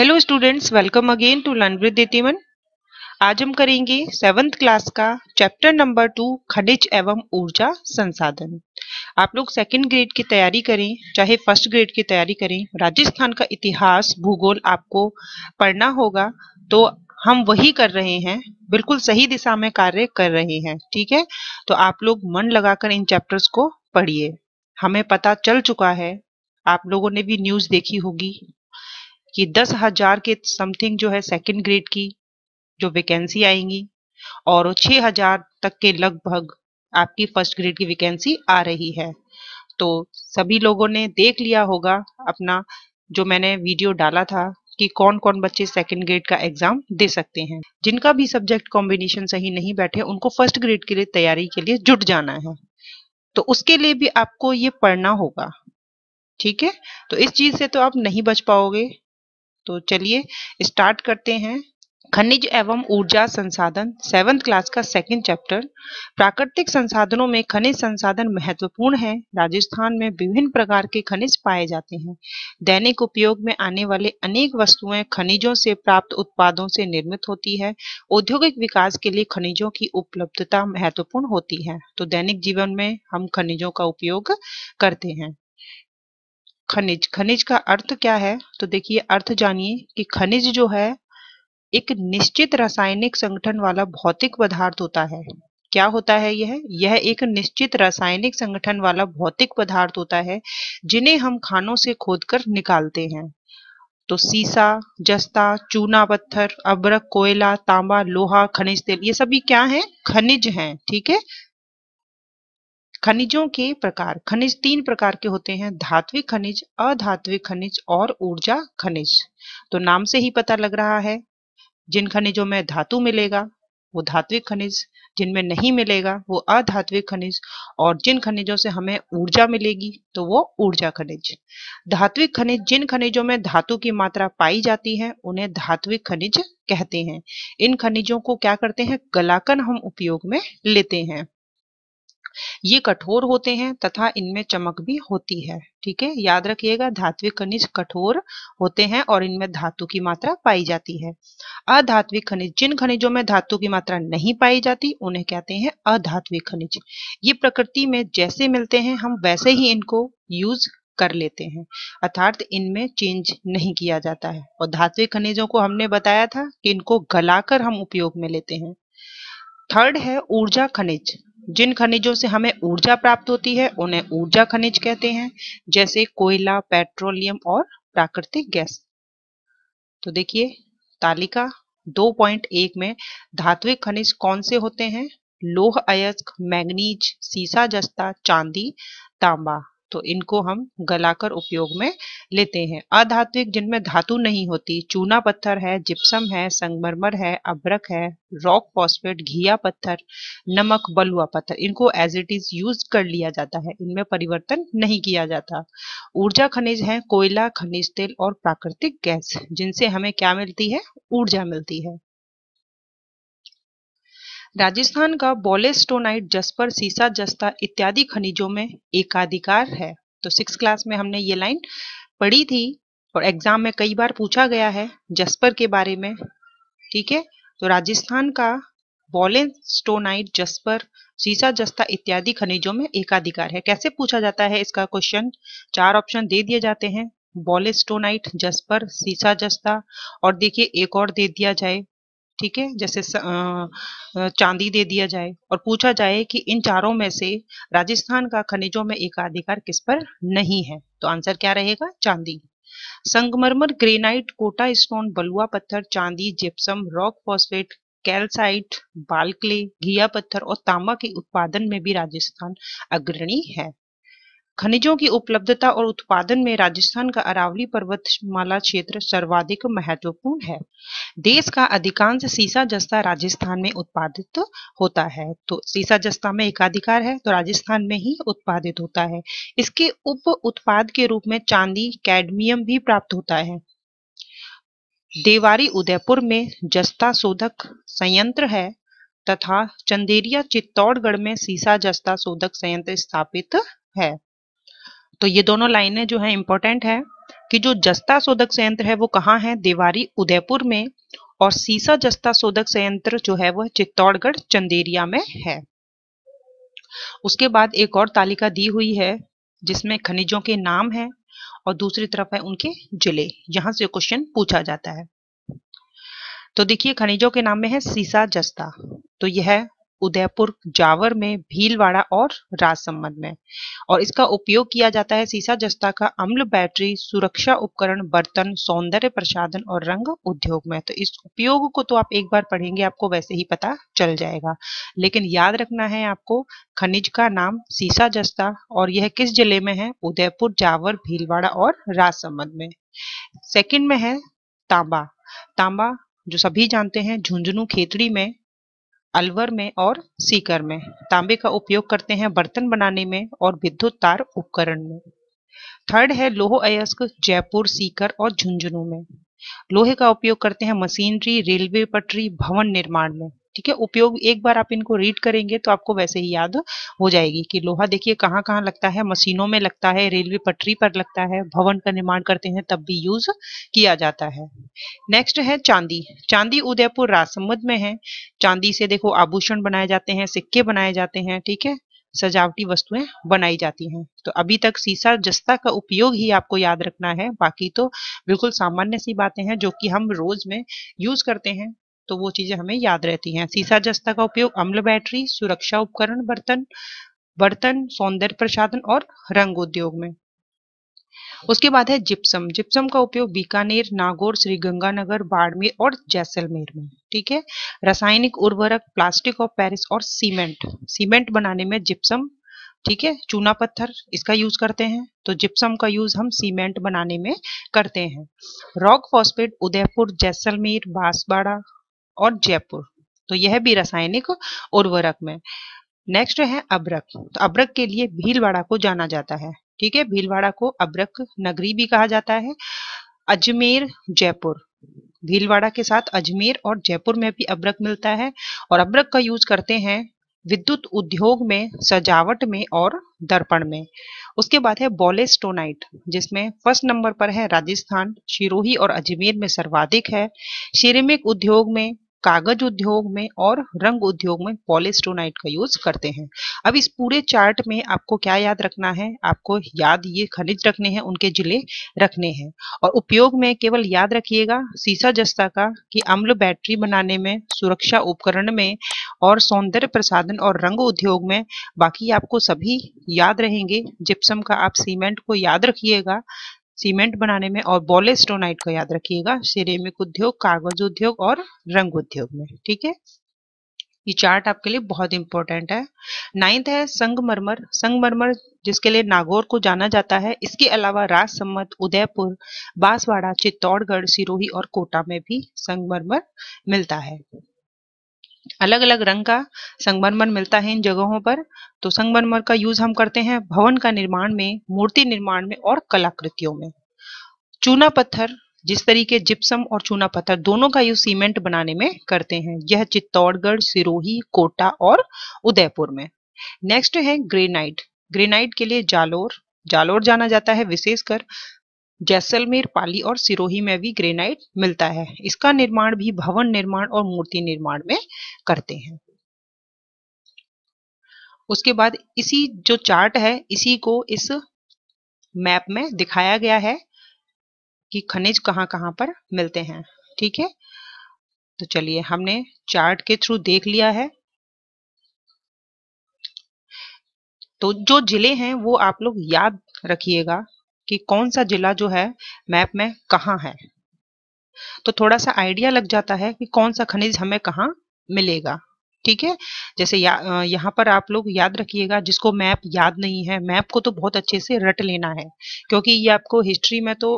hello students welcome again to learn with Ditiman आज हम करेंगे सेवंथ क्लास का चैप्टर नंबर टू खनिज एवं ऊर्जा संसाधन आप लोग सेकंड ग्रेड की तैयारी करें चाहे फर्स्ट ग्रेड की तैयारी करें राजस्थान का इतिहास भूगोल आपको पढ़ना होगा तो हम वही कर रहे हैं बिल्कुल सही दिशा में कार्य कर रहे हैं ठीक है तो आप लोग मन लगाकर इन चैप्टर्स को पढ़िए हमें पता चल चुका है आप लोगों ने भी न्यूज देखी होगी कि दस हजार के समथिंग जो है सेकंड ग्रेड की जो वैकेंसी आएंगी और छह हजार तक के लगभग आपकी फर्स्ट ग्रेड की वैकेंसी आ रही है तो सभी लोगों ने देख लिया होगा अपना जो मैंने वीडियो डाला था कि कौन कौन बच्चे सेकंड ग्रेड का एग्जाम दे सकते हैं जिनका भी सब्जेक्ट कॉम्बिनेशन सही नहीं बैठे उनको फर्स्ट ग्रेड के लिए तैयारी के लिए जुट जाना है तो उसके लिए भी आपको ये पढ़ना होगा ठीक है तो इस चीज से तो आप नहीं बच पाओगे तो चलिए स्टार्ट करते हैं खनिज एवं ऊर्जा संसाधन सेवंथ क्लास का सेकंड चैप्टर प्राकृतिक संसाधनों में खनिज संसाधन महत्वपूर्ण है राजस्थान में विभिन्न प्रकार के खनिज पाए जाते हैं दैनिक उपयोग में आने वाले अनेक वस्तुएं खनिजों से प्राप्त उत्पादों से निर्मित होती है औद्योगिक विकास के लिए खनिजों की उपलब्धता महत्वपूर्ण होती है तो दैनिक जीवन में हम खनिजों का उपयोग करते हैं खनिज खनिज का अर्थ क्या है तो देखिए अर्थ जानिए कि खनिज जो है एक निश्चित रासायनिक संगठन वाला भौतिक पदार्थ होता है क्या होता है यह यह एक निश्चित रासायनिक संगठन वाला भौतिक पदार्थ होता है जिन्हें हम खानों से खोदकर निकालते हैं तो सीसा जस्ता चूना पत्थर अब्रक कोयला तांबा लोहा खनिज तेल ये सभी क्या हैं खनिज हैं ठीक है खनिजों के प्रकार खनिज तीन प्रकार के होते हैं धात्विक खनिज अधात्विक खनिज और ऊर्जा खनिज तो नाम से ही पता लग रहा है जिन खनिजों में धातु मिलेगा वो धात्विक खनिज जिनमें नहीं मिलेगा वो अधात्विक खनिज और जिन खनिजों से हमें ऊर्जा मिलेगी तो वो ऊर्जा खनिज धात्विक खनिज जिन खनिजों में धातु की मात्रा पाई जाती है उन्हें धात्विक खनिज कहते हैं इन खनिजों को क्या करते हैं गलाकन हम उपयोग में लेते हैं ये कठोर होते हैं तथा इनमें चमक भी होती है ठीक है याद रखिएगा धात्विक खनिज कठोर होते हैं और इनमें धातु की मात्रा पाई जाती है अधात्विक खनिज जिन खनिजों में धातु की मात्रा नहीं पाई जाती उन्हें कहते हैं अधात्विक खनिज ये प्रकृति में जैसे मिलते हैं हम वैसे ही इनको यूज कर लेते हैं अर्थात इनमें चेंज नहीं किया जाता है और धात्विक खनिजों को हमने बताया था कि इनको गलाकर हम उपयोग में लेते हैं थर्ड है ऊर्जा खनिज जिन खनिजों से हमें ऊर्जा प्राप्त होती है उन्हें ऊर्जा खनिज कहते हैं जैसे कोयला पेट्रोलियम और प्राकृतिक गैस तो देखिए तालिका 2.1 में धात्विक खनिज कौन से होते हैं लोह अयस्क मैग्नीज सीसा जस्ता चांदी तांबा तो इनको हम गलाकर उपयोग में लेते हैं अधात्विक जिनमें धातु नहीं होती चूना पत्थर है जिप्सम है संगमरमर है अब्रक है रॉक फॉस्फेट घिया पत्थर नमक बलुआ पत्थर इनको एज इट इज यूज कर लिया जाता है इनमें परिवर्तन नहीं किया जाता ऊर्जा खनिज है कोयला खनिज तेल और प्राकृतिक गैस जिनसे हमें क्या मिलती है ऊर्जा मिलती है राजस्थान का बोलेस्टोनाइट जस्पर सीसा जस्ता इत्यादि खनिजों में एकाधिकार है तो सिक्स क्लास में हमने ये लाइन पढ़ी थी और एग्जाम में कई बार पूछा गया है जस्पर के बारे में ठीक है तो राजस्थान का स्टोनाइट जस्पर सीसा जस्ता इत्यादि खनिजों में एकाधिकार है कैसे पूछा जाता है इसका क्वेश्चन चार ऑप्शन दे दिए जाते हैं बॉलेस्टोनाइट जस्पर सीसा जस्ता और देखिए एक और दे दिया जाए ठीक है जैसे चांदी दे दिया जाए और पूछा जाए कि इन चारों में से राजस्थान का खनिजों में एकाधिकार किस पर नहीं है तो आंसर क्या रहेगा चांदी संगमरमर ग्रेनाइट कोटा स्टोन बलुआ पत्थर चांदी gypsum rock phosphate calcite ball clay घिया पत्थर और तांबा के उत्पादन में भी राजस्थान अग्रणी है खनिजों की उपलब्धता और उत्पादन में राजस्थान का अरावली पर्वतमाला क्षेत्र सर्वाधिक महत्वपूर्ण है देश का अधिकांश सीसा जस्ता राजस्थान में उत्पादित होता है तो सीसा जस्ता में एकाधिकार है तो राजस्थान में ही उत्पादित होता है इसके उप उत्पाद के रूप में चांदी कैडमियम भी प्राप्त होता है देवारी उदयपुर में जस्ता शोधक संयंत्र है तथा चंदेरिया चित्तौड़गढ़ में सीसा जस्ता शोधक संयंत्र स्थापित है तो ये दोनों लाइनें जो है इंपॉर्टेंट है कि जो जस्ता शोधक संयंत्र है वो कहाँ है देवारी उदयपुर में और सीसा जस्ता शोधक संयंत्र जो है वह चित्तौड़गढ़ चंदेरिया में है उसके बाद एक और तालिका दी हुई है जिसमें खनिजों के नाम है और दूसरी तरफ है उनके जिले यहां से क्वेश्चन पूछा जाता है तो देखिए खनिजों के नाम में है सीसा जस्ता तो यह उदयपुर जावर में भीलवाड़ा और राजसमंद में और इसका उपयोग किया जाता है सीसा जस्ता का अम्ल बैटरी सुरक्षा उपकरण बर्तन सौंदर्य प्रसाधन और रंग उद्योग में तो इस उपयोग को तो आप एक बार पढ़ेंगे आपको वैसे ही पता चल जाएगा लेकिन याद रखना है आपको खनिज का नाम सीसा जस्ता और यह किस जिले में है उदयपुर जावर भीलवाड़ा और राजसमंद में सेकेंड में है तांबा तांबा जो सभी जानते हैं झुंझुनू खेतड़ी में अलवर में और सीकर में तांबे का उपयोग करते हैं बर्तन बनाने में और विद्युत तार उपकरण में थर्ड है लोह अयस्क जयपुर सीकर और झुंझुनू में लोहे का उपयोग करते हैं मशीनरी रेलवे पटरी भवन निर्माण में ठीक है उपयोग एक बार आप इनको रीड करेंगे तो आपको वैसे ही याद हो जाएगी कि लोहा देखिए कहाँ कहाँ लगता है मशीनों में लगता है रेलवे पटरी पर लगता है भवन का निर्माण करते हैं तब भी यूज किया जाता है नेक्स्ट है चांदी चांदी उदयपुर राजसमुद में है चांदी से देखो आभूषण बनाए जाते हैं सिक्के बनाए जाते हैं ठीक है सजावटी वस्तुएं बनाई जाती हैं तो अभी तक सीसा जस्ता का उपयोग ही आपको याद रखना है बाकी तो बिल्कुल सामान्य सी बातें हैं जो कि हम रोज में यूज करते हैं तो वो चीजें हमें याद रहती हैं सीसा जस्ता का उपयोग अम्ल बैटरी सुरक्षा उपकरण बर्तन बर्तन सौंदर्य प्रसाधन और रंग उद्योग में उसके बाद है जिप्सम जिप्सम का उपयोग बीकानेर नागौर श्रीगंगानगर बाड़मेर और जैसलमेर में ठीक है रासायनिक उर्वरक प्लास्टिक ऑफ पेरिस और सीमेंट सीमेंट बनाने में जिप्सम ठीक है चूना पत्थर इसका यूज करते हैं तो जिप्सम का यूज हम सीमेंट बनाने में करते हैं रॉक फॉस्फेट उदयपुर जैसलमेर बांसवाड़ा और जयपुर तो यह भी रासायनिक उर्वरक में नेक्स्ट है अब्रक तो अब्रक के लिए भीलवाड़ा को जाना जाता है ठीक है भीलवाड़ा को अब्रक नगरी भी कहा जाता है अजमेर जयपुर भीलवाड़ा के साथ अजमेर और जयपुर में भी अब्रक मिलता है और अब्रक का यूज करते हैं विद्युत उद्योग में सजावट में और दर्पण में उसके बाद है बॉलेस्टोनाइट जिसमें फर्स्ट नंबर पर है राजस्थान शिरोही और अजमेर में सर्वाधिक है सिरेमिक उद्योग में कागज उद्योग में और रंग उद्योग में पॉलिस्टोनाइट का यूज करते हैं अब इस पूरे चार्ट में आपको क्या याद रखना है आपको याद ये खनिज रखने हैं उनके जिले रखने हैं और उपयोग में केवल याद रखिएगा सीसा जस्ता का कि अम्ल बैटरी बनाने में सुरक्षा उपकरण में और सौंदर्य प्रसाधन और रंग उद्योग में बाकी आपको सभी याद रहेंगे जिप्सम का आप सीमेंट को याद रखिएगा सीमेंट बनाने में और बॉले स्टोनाइट को याद रखिएगा सिरेमिक उद्योग कागज उद्योग और रंग उद्योग में ठीक है ये चार्ट आपके लिए बहुत इंपॉर्टेंट है नाइन्थ है संगमरमर संगमरमर जिसके लिए नागौर को जाना जाता है इसके अलावा राजसम्मत उदयपुर बांसवाड़ा चित्तौड़गढ़ सिरोही और कोटा में भी संगमरमर मिलता है अलग अलग रंग का संगमरमर मिलता है इन जगहों पर तो संगमरमर का यूज हम करते हैं भवन का निर्माण में मूर्ति निर्माण में और कलाकृतियों में चूना पत्थर जिस तरीके जिप्सम और चूना पत्थर दोनों का यूज सीमेंट बनाने में करते हैं यह चित्तौड़गढ़ सिरोही कोटा और उदयपुर में नेक्स्ट है ग्रेनाइट ग्रेनाइट के लिए जालोर जालोर जाना जाता है विशेषकर जैसलमेर पाली और सिरोही में भी ग्रेनाइट मिलता है इसका निर्माण भी भवन निर्माण और मूर्ति निर्माण में करते हैं उसके बाद इसी जो चार्ट है इसी को इस मैप में दिखाया गया है कि खनिज कहाँ कहाँ पर मिलते हैं ठीक है तो चलिए हमने चार्ट के थ्रू देख लिया है तो जो जिले हैं वो आप लोग याद रखिएगा कि कौन सा जिला जो है मैप में कहाँ है तो थोड़ा सा आइडिया लग जाता है कि कौन सा खनिज हमें कहाँ मिलेगा ठीक है जैसे या, यहाँ पर आप लोग याद रखिएगा जिसको मैप याद नहीं है मैप को तो बहुत अच्छे से रट लेना है क्योंकि ये आपको हिस्ट्री में तो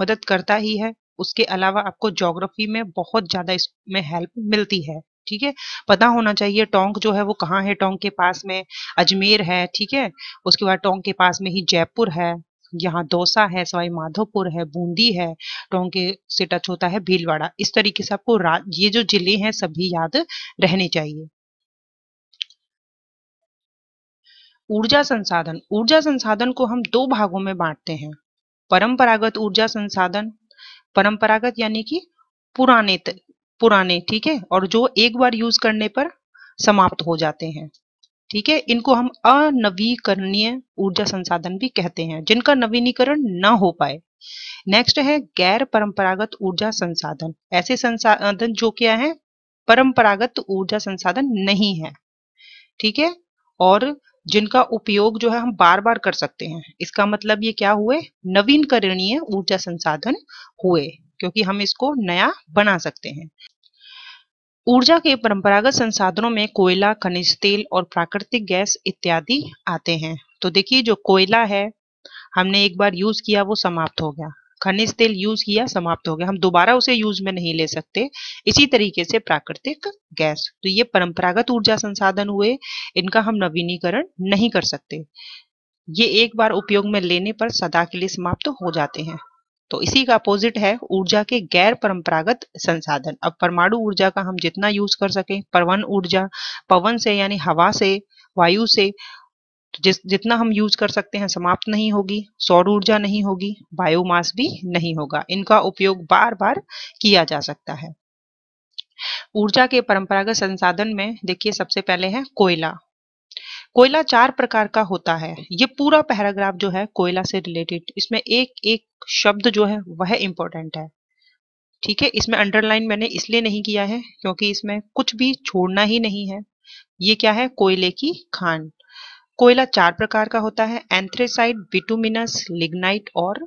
मदद करता ही है उसके अलावा आपको ज्योग्राफी में बहुत ज़्यादा इसमें हेल्प मिलती है ठीक है पता होना चाहिए टोंक जो है वो कहाँ है टोंक के पास में अजमेर है ठीक है उसके बाद टोंक के पास में ही जयपुर है यहाँ दौसा है सवाई माधोपुर है बूंदी है टोंके से टच होता है भीलवाड़ा इस तरीके से आपको ये जो जिले हैं सभी याद रहने चाहिए ऊर्जा संसाधन ऊर्जा संसाधन को हम दो भागों में बांटते हैं परंपरागत ऊर्जा संसाधन परंपरागत यानी कि पुराने पुराने ठीक है और जो एक बार यूज करने पर समाप्त हो जाते हैं ठीक है इनको हम अनवीकरणीय ऊर्जा संसाधन भी कहते हैं जिनका नवीनीकरण न हो पाए नेक्स्ट है गैर परंपरागत ऊर्जा संसाधन ऐसे संसाधन जो क्या है परंपरागत ऊर्जा संसाधन नहीं है ठीक है और जिनका उपयोग जो है हम बार बार कर सकते हैं इसका मतलब ये क्या हुए नवीनकरणीय ऊर्जा संसाधन हुए क्योंकि हम इसको नया बना सकते हैं ऊर्जा के परंपरागत संसाधनों में कोयला खनिज तेल और प्राकृतिक गैस इत्यादि आते हैं तो देखिए जो कोयला है हमने एक बार यूज किया वो समाप्त हो गया खनिज तेल यूज किया समाप्त हो गया हम दोबारा उसे यूज में नहीं ले सकते इसी तरीके से प्राकृतिक गैस तो ये परंपरागत ऊर्जा संसाधन हुए इनका हम नवीनीकरण नहीं कर सकते ये एक बार उपयोग में लेने पर सदा के लिए समाप्त तो हो जाते हैं तो इसी का अपोजिट है ऊर्जा के गैर परंपरागत संसाधन अब परमाणु ऊर्जा का हम जितना यूज कर सके पवन ऊर्जा पवन से यानी हवा से वायु से जिस जितना हम यूज कर सकते हैं समाप्त नहीं होगी सौर ऊर्जा नहीं होगी बायोमास भी नहीं होगा इनका उपयोग बार बार किया जा सकता है ऊर्जा के परंपरागत संसाधन में देखिए सबसे पहले है कोयला कोयला चार प्रकार का होता है ये पूरा पैराग्राफ जो है कोयला से रिलेटेड इसमें एक एक शब्द जो है वह इंपॉर्टेंट है ठीक है इसमें अंडरलाइन मैंने इसलिए नहीं किया है क्योंकि इसमें कुछ भी छोड़ना ही नहीं है ये क्या है कोयले की खान कोयला चार प्रकार का होता है एंथ्रेसाइट बिटुमिनस लिग्नाइट और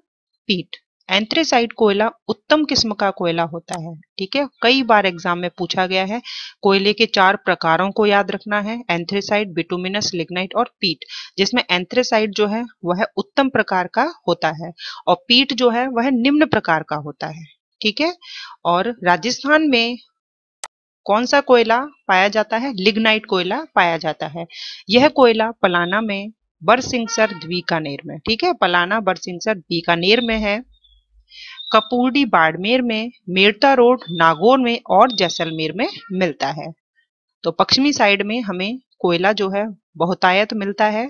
पीट एंथ्रेसाइड कोयला उत्तम किस्म का कोयला होता है ठीक है कई बार एग्जाम में पूछा गया है कोयले के चार प्रकारों को याद रखना है एंथ्रेसाइड बिटुमिनस लिग्नाइट और पीट जिसमें एंथ्रेसाइड जो है वह उत्तम प्रकार का होता है और पीट जो है वह निम्न प्रकार का होता है ठीक है और राजस्थान में कौन सा कोयला पाया जाता है लिग्नाइट कोयला पाया जाता है यह कोयला पलाना में बरसिंगसर बीकानेर में ठीक है पलाना बरसिंगसर बीकानेर में है कपूरडी बाड़मेर में मेरता रोड नागौर में और जैसलमेर में मिलता है तो पश्चिमी साइड में हमें कोयला जो है बहुतायत मिलता है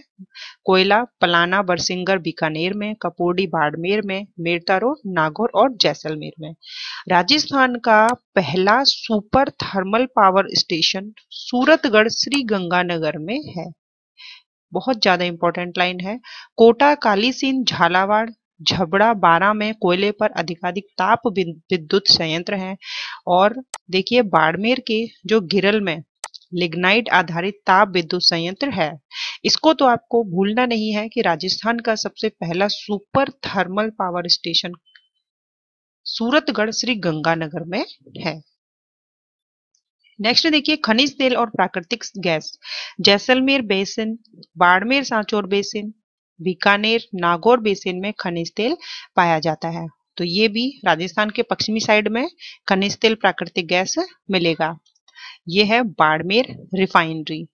कोयला पलाना बरसिंगर बीकानेर में कपूरडी बाड़मेर में मेरता रोड नागौर और जैसलमेर में राजस्थान का पहला super thermal power station Suratgarh Shri Ganganagar में है बहुत ज्यादा इंपॉर्टेंट लाइन है कोटा कालीसिंध झालावाड़ झबड़ा बारह में कोयले पर अधिकाधिक ताप विद्युत संयंत्र हैं और देखिए बाड़मेर के जो गिरल में लिग्नाइट आधारित ताप विद्युत संयंत्र है इसको तो आपको भूलना नहीं है कि राजस्थान का सबसे पहला super thermal power station Suratgarh Shri Ganganagar में है नेक्स्ट देखिए खनिज तेल और प्राकृतिक gas Jaisalmer basin Barmer Sanchore basin Bikaner Nagaur basin में खनिज तेल पाया जाता है तो ये भी राजस्थान के पश्चिमी साइड में खनिज तेल प्राकृतिक गैस मिलेगा ये है बाड़मेर रिफाइनरी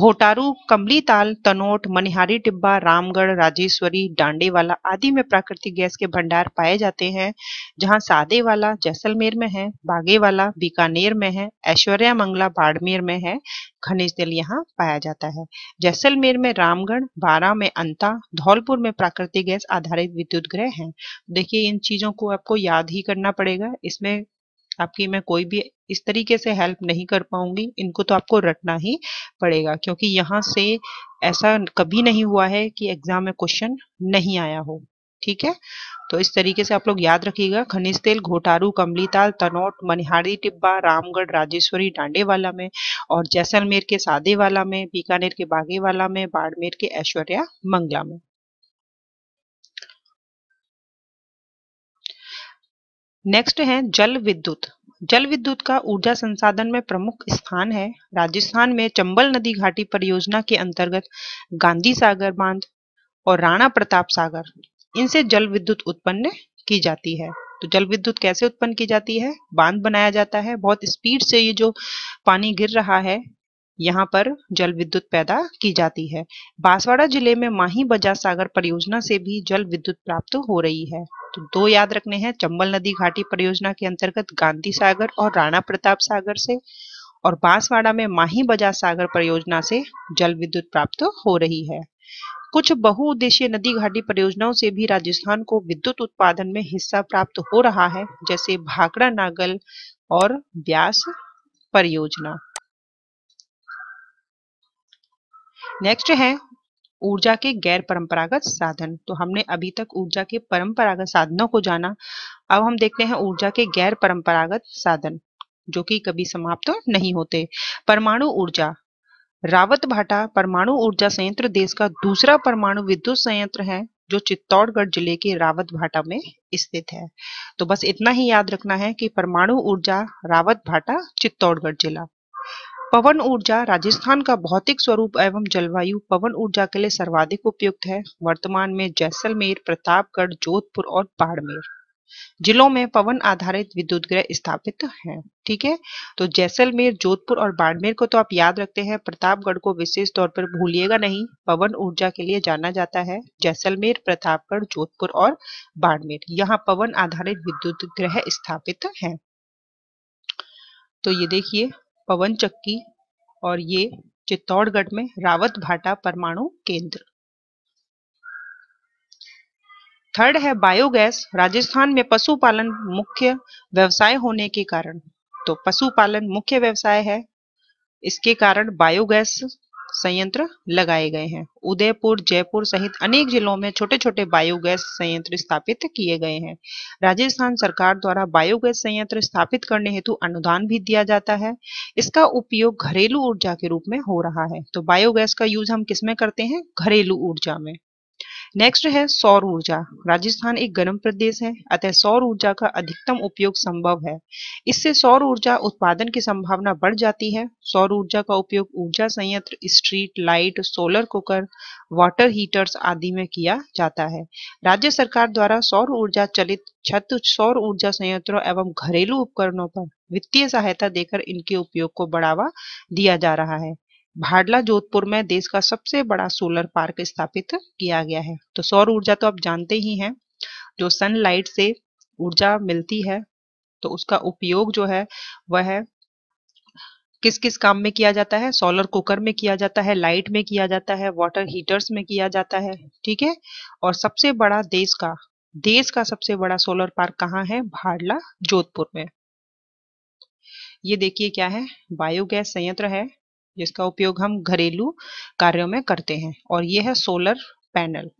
घोटारू कमली ताल तनोट मनिहारी टिब्बा रामगढ़ राजेश्वरी डांडेवाला आदि में प्राकृतिक गैस के भंडार पाए जाते हैं जहां सादेवाला जैसलमेर में है बागेवाला बीकानेर में है ऐश्वर्या मंगला बाड़मेर में है खनिज तेल यहाँ पाया जाता है जैसलमेर में रामगढ़ बारा में अंता धौलपुर में प्राकृतिक गैस आधारित विद्युत ग्रह है देखिए इन चीजों को आपको याद ही करना पड़ेगा इसमें आपकी मैं कोई भी इस तरीके से हेल्प नहीं कर पाऊंगी इनको तो आपको रटना ही पड़ेगा क्योंकि यहाँ से ऐसा कभी नहीं हुआ है कि एग्जाम में क्वेश्चन नहीं आया हो ठीक है तो इस तरीके से आप लोग याद रखिएगा खनिज तेल घोटारू कमलीताल तनोट मनिहारी टिब्बा रामगढ़ राजेश्वरी डांडेवाला में और जैसलमेर के सादेवाला में बीकानेर के बागेवाला में बाड़मेर के ऐश्वर्या मंगला में नेक्स्ट है जल विद्युत जल विद्युत का ऊर्जा संसाधन में प्रमुख स्थान है राजस्थान में चंबल नदी घाटी परियोजना के अंतर्गत गांधी सागर बांध और राणा प्रताप सागर इनसे जल विद्युत उत्पन्न की जाती है तो जल विद्युत कैसे उत्पन्न की जाती है बांध बनाया जाता है बहुत स्पीड से ये जो पानी गिर रहा है यहाँ पर जल विद्युत पैदा की जाती है बांसवाड़ा जिले में माही बजाज सागर परियोजना से भी जल विद्युत प्राप्त हो रही है तो दो याद रखने हैं चंबल नदी घाटी परियोजना के अंतर्गत गांधी सागर और राणा प्रताप सागर से और बांसवाड़ा में माही बजाज सागर परियोजना से जल विद्युत प्राप्त हो रही है कुछ बहुउद्देशीय नदी घाटी परियोजनाओं से भी राजस्थान को विद्युत उत्पादन में हिस्सा प्राप्त हो रहा है जैसे भाकड़ा नागल और ब्यास परियोजना नेक्स्ट है ऊर्जा के गैर परंपरागत साधन तो हमने अभी तक ऊर्जा के परंपरागत साधनों को जाना अब हम देखते हैं ऊर्जा के गैर परंपरागत साधन जो कि कभी समाप्त तो नहीं होते परमाणु ऊर्जा रावत भाटा परमाणु ऊर्जा संयंत्र देश का दूसरा परमाणु विद्युत संयंत्र है जो चित्तौड़गढ़ जिले के रावत भाटा में स्थित है तो बस इतना ही याद रखना है कि परमाणु ऊर्जा रावत भाटा चित्तौड़गढ़ जिला पवन ऊर्जा राजस्थान का भौतिक स्वरूप एवं जलवायु पवन ऊर्जा के लिए सर्वाधिक उपयुक्त है वर्तमान में जैसलमेर प्रतापगढ़ जोधपुर और बाड़मेर जिलों में पवन आधारित विद्युत ग्रह स्थापित हैं ठीक है तो जैसलमेर जोधपुर और बाड़मेर को तो आप याद रखते हैं प्रतापगढ़ को विशेष तौर पर भूलिएगा नहीं पवन ऊर्जा के लिए जाना जाता है जैसलमेर प्रतापगढ़ जोधपुर और बाड़मेर यहाँ पवन आधारित विद्युत ग्रह स्थापित है तो ये देखिए पवन चक्की और ये चित्तौड़गढ़ में रावत भाटा परमाणु केंद्र थर्ड है बायोगैस राजस्थान में पशुपालन मुख्य व्यवसाय होने के कारण तो पशुपालन मुख्य व्यवसाय है इसके कारण बायोगैस संयंत्र लगाए गए हैं उदयपुर जयपुर सहित अनेक जिलों में छोटे छोटे बायोगैस संयंत्र स्थापित किए गए हैं राजस्थान सरकार द्वारा बायोगैस संयंत्र स्थापित करने हेतु अनुदान भी दिया जाता है इसका उपयोग घरेलू ऊर्जा के रूप में हो रहा है तो बायोगैस का यूज हम किसमें करते हैं घरेलू ऊर्जा में नेक्स्ट है सौर ऊर्जा राजस्थान एक गर्म प्रदेश है अतः सौर ऊर्जा का अधिकतम उपयोग संभव है इससे सौर ऊर्जा उत्पादन की संभावना बढ़ जाती है सौर ऊर्जा का उपयोग ऊर्जा संयंत्र street light solar cooker water heaters आदि में किया जाता है राज्य सरकार द्वारा सौर ऊर्जा चलित छत सौर ऊर्जा संयंत्रों एवं घरेलू उपकरणों पर वित्तीय सहायता देकर इनके उपयोग को बढ़ावा दिया जा रहा है भाडला जोधपुर में देश का सबसे बड़ा सोलर पार्क स्थापित किया गया है तो सौर ऊर्जा तो आप जानते ही हैं जो सनलाइट से ऊर्जा मिलती है तो उसका उपयोग जो है वह किस किस काम में किया जाता है सोलर कुकर में किया जाता है लाइट में किया जाता है वाटर हीटर्स में किया जाता है ठीक है और सबसे बड़ा देश का देश का सबसे बड़ा सोलर पार्क कहाँ है भाडला जोधपुर में ये देखिए क्या है बायोगैस संयंत्र है जिसका उपयोग हम घरेलू कार्यों में करते हैं और ये है सोलर पैनल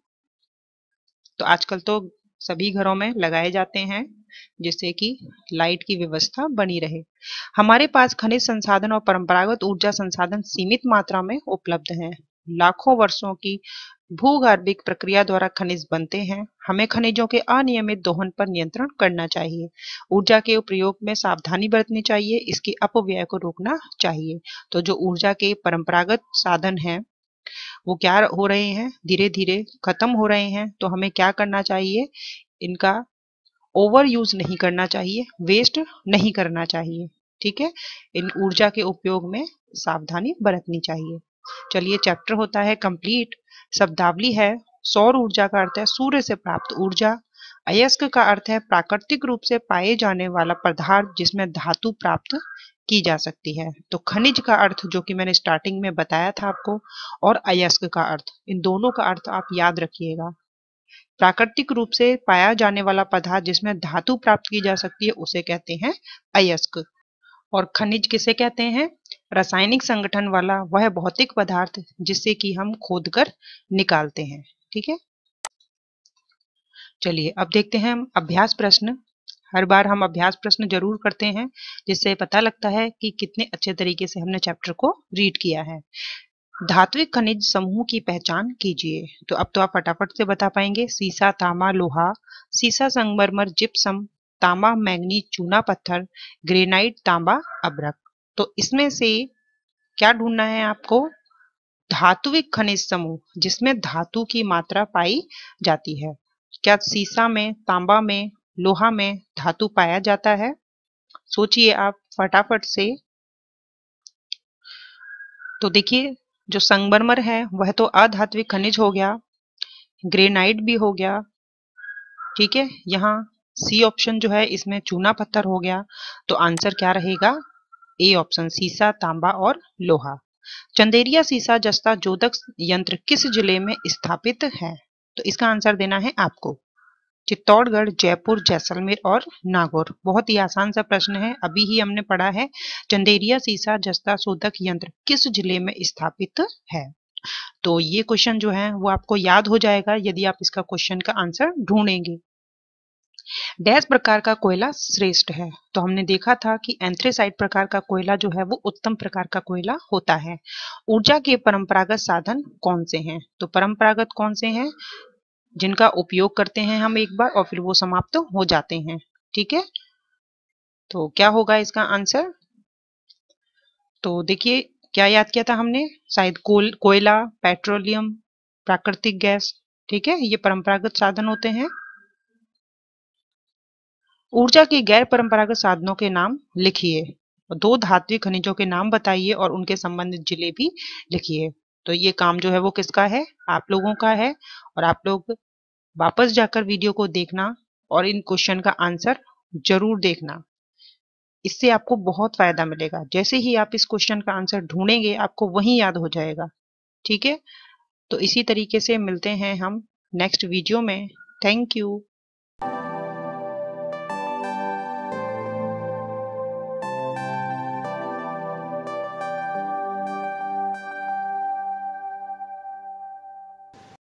तो आजकल तो सभी घरों में लगाए जाते हैं जिससे कि लाइट की व्यवस्था बनी रहे हमारे पास खनिज संसाधन और परंपरागत ऊर्जा संसाधन सीमित मात्रा में उपलब्ध हैं लाखों वर्षों की भूगर्भिक प्रक्रिया द्वारा खनिज बनते हैं हमें खनिजों के अनियमित दोहन पर नियंत्रण करना चाहिए ऊर्जा के उपयोग में सावधानी बरतनी चाहिए इसकी अपव्यय को रोकना चाहिए तो जो ऊर्जा के परंपरागत साधन हैं वो क्या हो रहे हैं धीरे धीरे खत्म हो रहे हैं तो हमें क्या करना चाहिए इनका ओवर यूज नहीं करना चाहिए वेस्ट नहीं करना चाहिए ठीक है इन ऊर्जा के उपयोग में सावधानी बरतनी चाहिए चलिए चैप्टर होता है कंप्लीट शब्दावली है सौर ऊर्जा का अर्थ है सूर्य से प्राप्त ऊर्जा अयस्क का अर्थ है प्राकृतिक रूप से पाए जाने वाला पदार्थ जिसमें धातु प्राप्त की जा सकती है तो खनिज का अर्थ जो कि मैंने स्टार्टिंग में बताया था आपको और अयस्क का अर्थ इन दोनों का अर्थ आप याद रखिएगा प्राकृतिक रूप से पाया जाने वाला पदार्थ जिसमें धातु प्राप्त की जा सकती है उसे कहते हैं अयस्क और खनिज किसे कहते हैं रासायनिक संगठन वाला वह भौतिक पदार्थ जिसे कि हम खोद कर निकालते हैं ठीक है चलिए अब देखते हैं हम अभ्यास प्रश्न हर बार हम अभ्यास प्रश्न जरूर करते हैं जिससे पता लगता है कि कितने अच्छे तरीके से हमने चैप्टर को रीड किया है धात्विक खनिज समूह की पहचान कीजिए तो अब तो आप फटाफट से बता पाएंगे सीसा तामा लोहा सीसा संगमरमर जिप्सम तांबा मैंगनी चूना पत्थर ग्रेनाइट तांबा अब्रक तो इसमें से क्या ढूंढना है आपको धातुविक खनिज समूह जिसमें धातु की मात्रा पाई जाती है क्या सीसा में तांबा में लोहा में धातु पाया जाता है सोचिए आप फटाफट से तो देखिए जो संगमरमर है वह तो अधात्विक खनिज हो गया ग्रेनाइट भी हो गया ठीक है यहाँ सी ऑप्शन जो है इसमें चूना पत्थर हो गया तो आंसर क्या रहेगा ए ऑप्शन सीसा तांबा और लोहा चंदेरिया सीसा जस्ता जोधक यंत्र किस जिले में स्थापित है तो इसका आंसर देना है आपको चित्तौड़गढ़ जयपुर जैसलमेर और नागौर बहुत ही आसान सा प्रश्न है अभी ही हमने पढ़ा है चंदेरिया सीसा जस्ता शोधक यंत्र किस जिले में स्थापित है तो ये क्वेश्चन जो है वो आपको याद हो जाएगा यदि आप इसका क्वेश्चन का आंसर ढूंढेंगे डैश प्रकार का कोयला श्रेष्ठ है तो हमने देखा था कि एंथ्रेसाइड प्रकार का कोयला जो है वो उत्तम प्रकार का कोयला होता है ऊर्जा के परंपरागत साधन कौन से हैं तो परंपरागत कौन से हैं जिनका उपयोग करते हैं हम एक बार और फिर वो समाप्त तो हो जाते हैं ठीक है तो क्या होगा इसका आंसर तो देखिए क्या याद किया था हमने शायद कोल कोयला पेट्रोलियम प्राकृतिक गैस ठीक है ये परंपरागत साधन होते हैं ऊर्जा के गैर परंपरागत साधनों के नाम लिखिए दो धात्विक खनिजों के नाम बताइए और उनके संबंधित जिले भी लिखिए तो ये काम जो है वो किसका है आप लोगों का है और आप लोग वापस जाकर वीडियो को देखना और इन क्वेश्चन का आंसर जरूर देखना इससे आपको बहुत फायदा मिलेगा जैसे ही आप इस क्वेश्चन का आंसर ढूंढेंगे आपको वही याद हो जाएगा ठीक है तो इसी तरीके से मिलते हैं हम नेक्स्ट वीडियो में थैंक यू